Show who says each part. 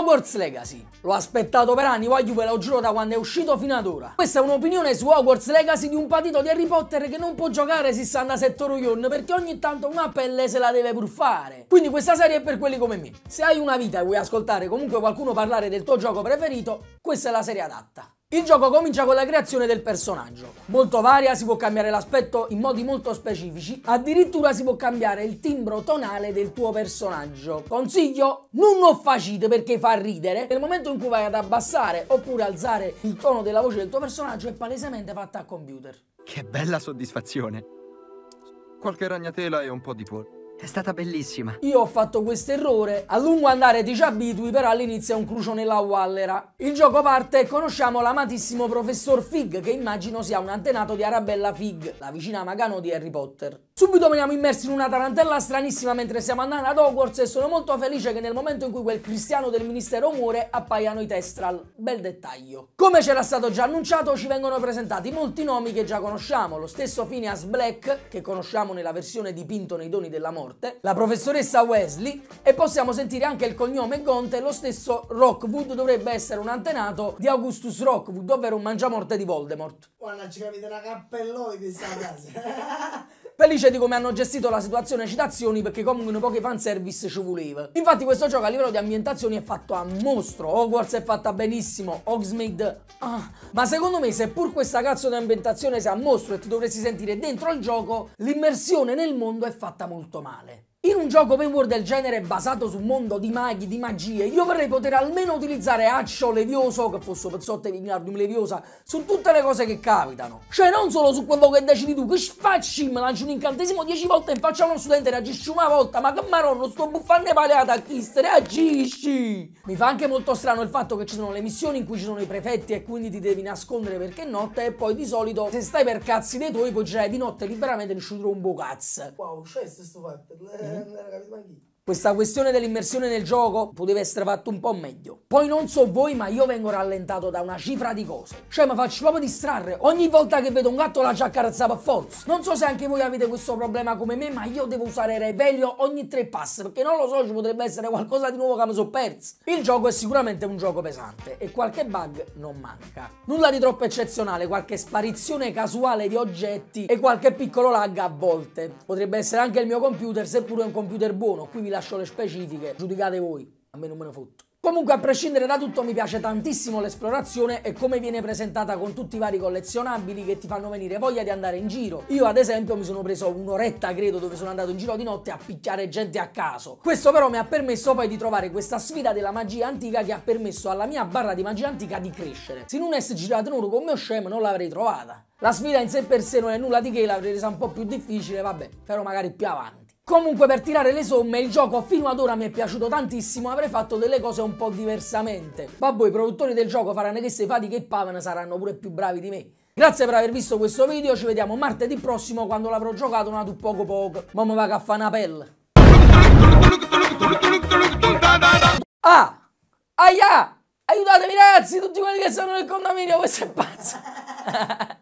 Speaker 1: Hogwarts Legacy. L'ho aspettato per anni, voglio ve lo giuro da quando è uscito fino ad ora. Questa è un'opinione su Hogwarts Legacy di un patito di Harry Potter che non può giocare 67 ruglion perché ogni tanto una pelle se la deve pur fare. Quindi questa serie è per quelli come me. Se hai una vita e vuoi ascoltare comunque qualcuno parlare del tuo gioco preferito, questa è la serie adatta. Il gioco comincia con la creazione del personaggio. Molto varia, si può cambiare l'aspetto in modi molto specifici, addirittura si può cambiare il timbro tonale del tuo personaggio. Consiglio, non lo facite perché fa ridere. Nel momento in cui vai ad abbassare oppure alzare il tono della voce del tuo personaggio è palesemente fatta a computer. Che bella soddisfazione. Qualche ragnatela e un po' di pollo. È stata bellissima. Io ho fatto questo errore, a lungo andare ti ci abitui, però all'inizio è un crucio nella Wallera. Il gioco parte e conosciamo l'amatissimo professor Fig, che immagino sia un antenato di Arabella Fig, la vicina Magano di Harry Potter. Subito veniamo immersi in una tarantella stranissima mentre stiamo andando ad Hogwarts e sono molto felice che nel momento in cui quel cristiano del ministero muore appaiano i Testral. Bel dettaglio. Come c'era stato già annunciato ci vengono presentati molti nomi che già conosciamo, lo stesso Phineas Black, che conosciamo nella versione dipinto nei doni della morte, morte, la professoressa Wesley e possiamo sentire anche il cognome Gonte, lo stesso Rockwood dovrebbe essere un antenato di Augustus Rockwood, ovvero un mangiamorte di Voldemort. Guarda, ci capita una cappelloide questa casa. Felice di come hanno gestito la situazione citazioni perché comunque un po' che fanservice ci voleva. Infatti questo gioco a livello di ambientazioni è fatto a mostro, Hogwarts è fatta benissimo, Hogsmeade... Ah. Ma secondo me seppur questa cazzo di ambientazione sia a mostro e ti dovresti sentire dentro al gioco, l'immersione nel mondo è fatta molto male. In un gioco open world del genere basato su un mondo di maghi, di magie, io vorrei poter almeno utilizzare accio levioso, che fosse pezzotte vignardium leviosa, su tutte le cose che capitano. Cioè non solo su quello che decidi tu, che sfacci, mi lancio un incantesimo 10 volte e faccio uno studente, reagisci una volta, ma che maronno, sto buffando paleata a chi se reagisci! Mi fa anche molto strano il fatto che ci sono le missioni in cui ci sono i prefetti e quindi ti devi nascondere perché è notte e poi di solito se stai per cazzi dei tuoi puoi girare di notte liberamente e nessuno un po' cazzo. Wow, c'è cioè, questo fatto. Eh. Mhm. Ravi Maggi. Questa questione dell'immersione nel gioco poteva essere fatta un po' meglio. Poi non so voi, ma io vengo rallentato da una cifra di cose. Cioè, mi faccio proprio distrarre. Ogni volta che vedo un gatto la giacca razzava a forza. Non so se anche voi avete questo problema come me, ma io devo usare Revelio ogni tre pass, perché non lo so, ci potrebbe essere qualcosa di nuovo che mi sono perso. Il gioco è sicuramente un gioco pesante e qualche bug non manca. Nulla di troppo eccezionale, qualche sparizione casuale di oggetti e qualche piccolo lag a volte. Potrebbe essere anche il mio computer, seppure è un computer buono. Qui vi lascio lascio le specifiche, giudicate voi, a me non me ne fotto. Comunque a prescindere da tutto mi piace tantissimo l'esplorazione e come viene presentata con tutti i vari collezionabili che ti fanno venire voglia di andare in giro. Io ad esempio mi sono preso un'oretta credo dove sono andato in giro di notte a picchiare gente a caso. Questo però mi ha permesso poi di trovare questa sfida della magia antica che ha permesso alla mia barra di magia antica di crescere. Se non avessi girato nulla con mio scemo non l'avrei trovata. La sfida in sé per sé non è nulla di che, l'avrei resa un po' più difficile, vabbè, però magari più avanti. Comunque per tirare le somme il gioco fino ad ora mi è piaciuto tantissimo, avrei fatto delle cose un po' diversamente. Ma voi produttori del gioco faranno che se fati che pavano saranno pure più bravi di me. Grazie per aver visto questo video, ci vediamo martedì prossimo quando l'avrò giocato una tu poco poco. Ma mi va a fare una pelle. Ah! Aia! Aiutatemi ragazzi, tutti quelli che sono nel condominio, questo è pazzo!